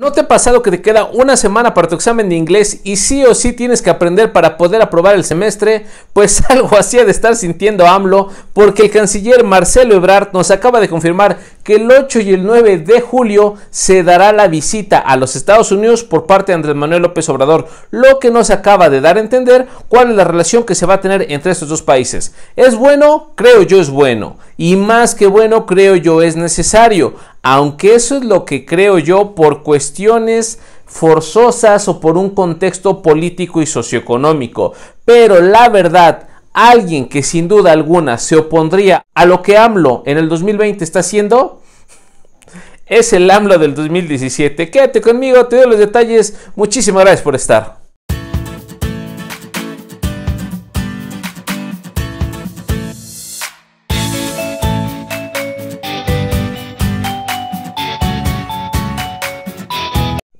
¿No te ha pasado que te queda una semana para tu examen de inglés y sí o sí tienes que aprender para poder aprobar el semestre? Pues algo así ha de estar sintiendo AMLO porque el canciller Marcelo Ebrard nos acaba de confirmar que el 8 y el 9 de julio se dará la visita a los Estados Unidos por parte de Andrés Manuel López Obrador, lo que nos acaba de dar a entender cuál es la relación que se va a tener entre estos dos países. ¿Es bueno? Creo yo es bueno. Y más que bueno, creo yo es necesario. Aunque eso es lo que creo yo por cuestiones forzosas o por un contexto político y socioeconómico. Pero la verdad alguien que sin duda alguna se opondría a lo que AMLO en el 2020 está haciendo, es el AMLO del 2017. Quédate conmigo, te doy los detalles. Muchísimas gracias por estar.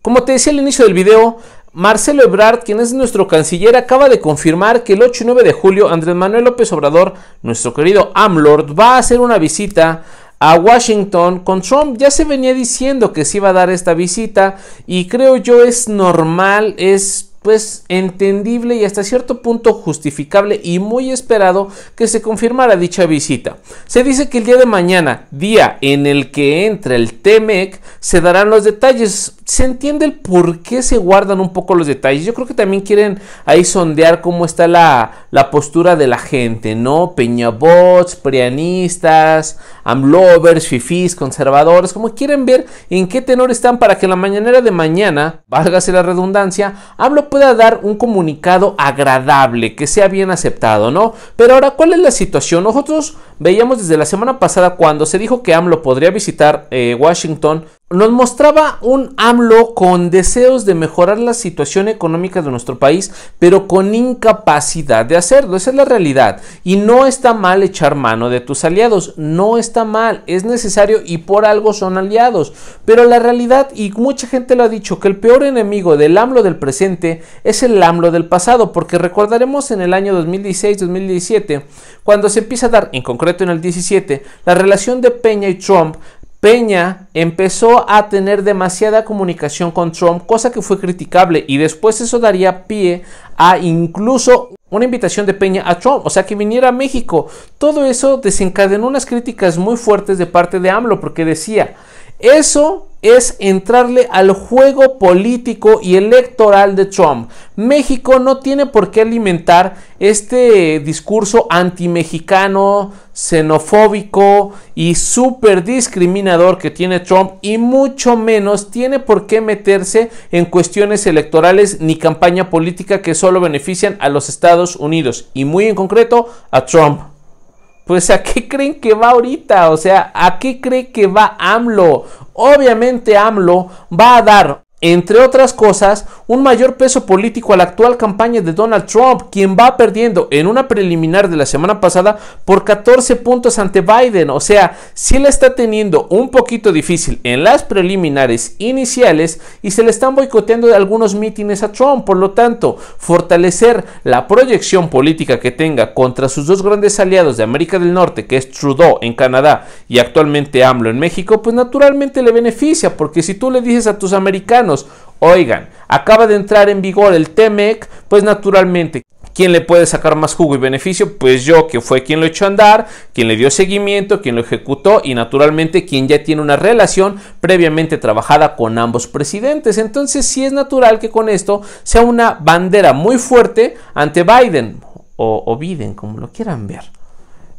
Como te decía al inicio del video, Marcelo Ebrard, quien es nuestro canciller, acaba de confirmar que el 8 y 9 de julio Andrés Manuel López Obrador, nuestro querido Amlord, va a hacer una visita a Washington con Trump. Ya se venía diciendo que se iba a dar esta visita y creo yo es normal, es pues entendible y hasta cierto punto justificable y muy esperado que se confirmara dicha visita. Se dice que el día de mañana, día en el que entra el TEMEC, se darán los detalles se entiende el por qué se guardan un poco los detalles. Yo creo que también quieren ahí sondear cómo está la, postura de la gente, ¿no? Peñabots, prianistas, amlovers, fifís, conservadores, como quieren ver en qué tenor están para que la mañanera de mañana, válgase la redundancia, AMLO pueda dar un comunicado agradable, que sea bien aceptado, ¿no? Pero ahora, ¿cuál es la situación? Nosotros veíamos desde la semana pasada cuando se dijo que AMLO podría visitar eh, Washington nos mostraba un AMLO con deseos de mejorar la situación económica de nuestro país, pero con incapacidad de hacerlo. Esa es la realidad. Y no está mal echar mano de tus aliados. No está mal. Es necesario y por algo son aliados. Pero la realidad, y mucha gente lo ha dicho, que el peor enemigo del AMLO del presente es el AMLO del pasado. Porque recordaremos en el año 2016-2017, cuando se empieza a dar, en concreto en el 17, la relación de Peña y Trump Peña empezó a tener demasiada comunicación con Trump, cosa que fue criticable y después eso daría pie a incluso una invitación de Peña a Trump, o sea, que viniera a México. Todo eso desencadenó unas críticas muy fuertes de parte de AMLO porque decía, eso es entrarle al juego político y electoral de Trump. México no tiene por qué alimentar este discurso antimexicano, xenofóbico y súper discriminador que tiene Trump y mucho menos tiene por qué meterse en cuestiones electorales ni campaña política que solo benefician a los Estados Unidos y muy en concreto a Trump pues a qué creen que va ahorita, o sea, a qué cree que va AMLO, Obviamente AMLO va a dar entre otras cosas, un mayor peso político a la actual campaña de Donald Trump, quien va perdiendo en una preliminar de la semana pasada por 14 puntos ante Biden. O sea, si le está teniendo un poquito difícil en las preliminares iniciales y se le están boicoteando de algunos mítines a Trump. Por lo tanto, fortalecer la proyección política que tenga contra sus dos grandes aliados de América del Norte, que es Trudeau en Canadá y actualmente AMLO en México, pues naturalmente le beneficia, porque si tú le dices a tus americanos, Oigan, acaba de entrar en vigor el TEMEC, pues naturalmente ¿Quién le puede sacar más jugo y beneficio? Pues yo, que fue quien lo echó a andar, quien le dio seguimiento, quien lo ejecutó y naturalmente quien ya tiene una relación previamente trabajada con ambos presidentes. Entonces sí es natural que con esto sea una bandera muy fuerte ante Biden o, Biden, como lo quieran ver.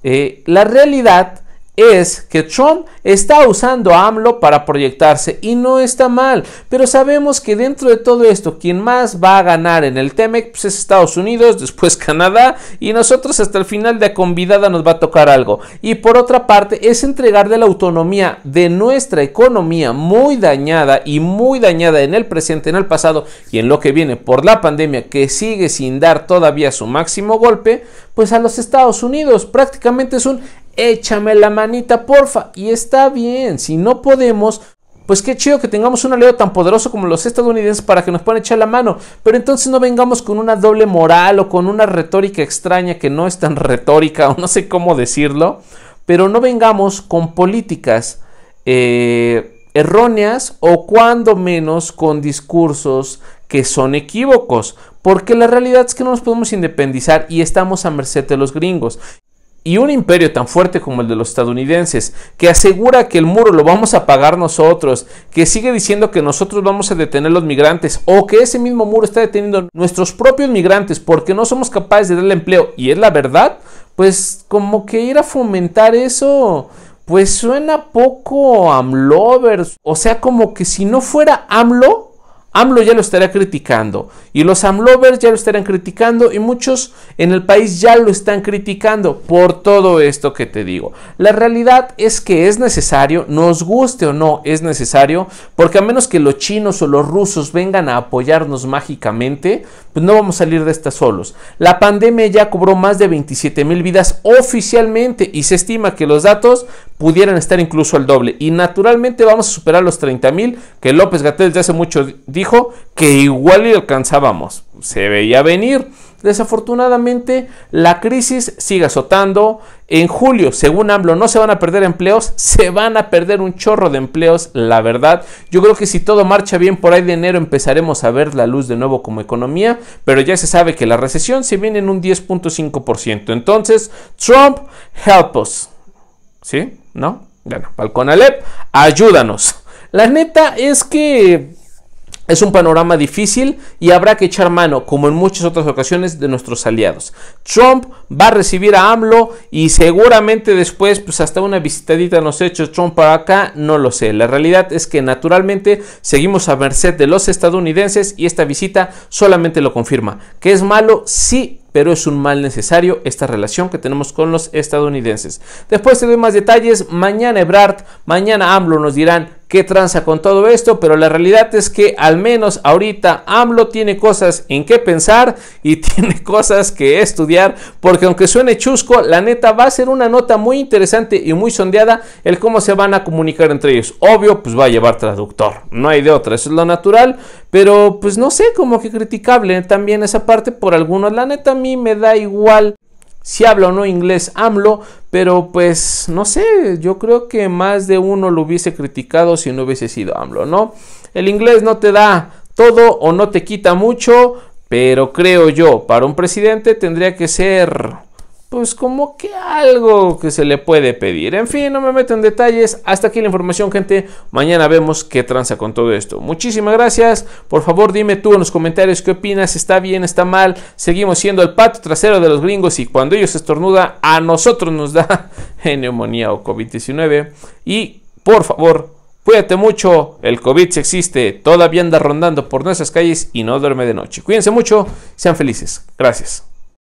Eh, la realidad es que Trump está usando a AMLO para proyectarse y no está mal, pero sabemos que dentro de todo esto quien más va a ganar en el Temex pues, es Estados Unidos, después Canadá y nosotros hasta el final de convidada nos va a tocar algo. Y por otra parte es de la autonomía de nuestra economía muy dañada y muy dañada en el presente, en el pasado y en lo que viene por la pandemia que sigue sin dar todavía su máximo golpe, pues a los Estados Unidos prácticamente es un échame la manita, porfa. Y está bien, si no podemos, pues qué chido que tengamos un aliado tan poderoso como los estadounidenses para que nos puedan echar la mano. Pero entonces no vengamos con una doble moral o con una retórica extraña que no es tan retórica o no sé cómo decirlo. Pero no vengamos con políticas eh, erróneas o cuando menos con discursos que son equívocos. Porque la realidad es que no nos podemos independizar y estamos a merced de los gringos y un imperio tan fuerte como el de los estadounidenses, que asegura que el muro lo vamos a pagar nosotros, que sigue diciendo que nosotros vamos a detener los migrantes o que ese mismo muro está deteniendo nuestros propios migrantes porque no somos capaces de darle empleo y es la verdad, pues como que ir a fomentar eso, pues suena poco AMLovers, o sea, como que si no fuera AMLO AMLO ya lo estará criticando y los AMLovers ya lo estarán criticando y muchos en el país ya lo están criticando por todo esto que te digo. La realidad es que es necesario, nos guste o no, es necesario, porque a menos que los chinos o los rusos vengan a apoyarnos mágicamente, pues no vamos a salir de estas solos. La pandemia ya cobró más de 27 mil vidas oficialmente y se estima que los datos pudieran estar incluso al doble y naturalmente vamos a superar los 30 mil que López Gatel desde hace mucho tiempo dijo que igual y alcanzábamos. Se veía venir. Desafortunadamente, la crisis sigue azotando. En julio, según AMLO, no se van a perder empleos, se van a perder un chorro de empleos, la verdad. Yo creo que si todo marcha bien por ahí de enero empezaremos a ver la luz de nuevo como economía, pero ya se sabe que la recesión se viene en un 10.5%. Entonces, Trump, help us. ¿Sí? ¿No? Bueno, alep ayúdanos. La neta es que es un panorama difícil y habrá que echar mano, como en muchas otras ocasiones, de nuestros aliados. Trump va a recibir a AMLO y seguramente después, pues hasta una visitadita nos ha hecho Trump para acá, no lo sé. La realidad es que naturalmente seguimos a merced de los estadounidenses y esta visita solamente lo confirma. ¿Que es malo? Sí, pero es un mal necesario esta relación que tenemos con los estadounidenses. Después te doy más detalles. Mañana Ebrard, mañana AMLO nos dirán qué tranza con todo esto, pero la realidad es que al menos ahorita AMLO tiene cosas en qué pensar y tiene cosas que estudiar, porque aunque suene chusco, la neta va a ser una nota muy interesante y muy sondeada el cómo se van a comunicar entre ellos. Obvio, pues va a llevar traductor, no hay de otra, eso es lo natural, pero pues no sé, como que criticable también esa parte por algunos, la neta a mí me da igual si habla o no inglés AMLO, pero pues no sé, yo creo que más de uno lo hubiese criticado si no hubiese sido AMLO, ¿no? El inglés no te da todo o no te quita mucho, pero creo yo, para un presidente tendría que ser pues como que algo que se le puede pedir. En fin, no me meto en detalles. Hasta aquí la información, gente. Mañana vemos qué tranza con todo esto. Muchísimas gracias. Por favor, dime tú en los comentarios qué opinas. ¿Está bien? ¿Está mal? Seguimos siendo el pato trasero de los gringos y cuando ellos estornudan, a nosotros nos da neumonía o COVID-19. Y por favor, cuídate mucho. El COVID existe. Todavía anda rondando por nuestras calles y no duerme de noche. Cuídense mucho. Sean felices. Gracias.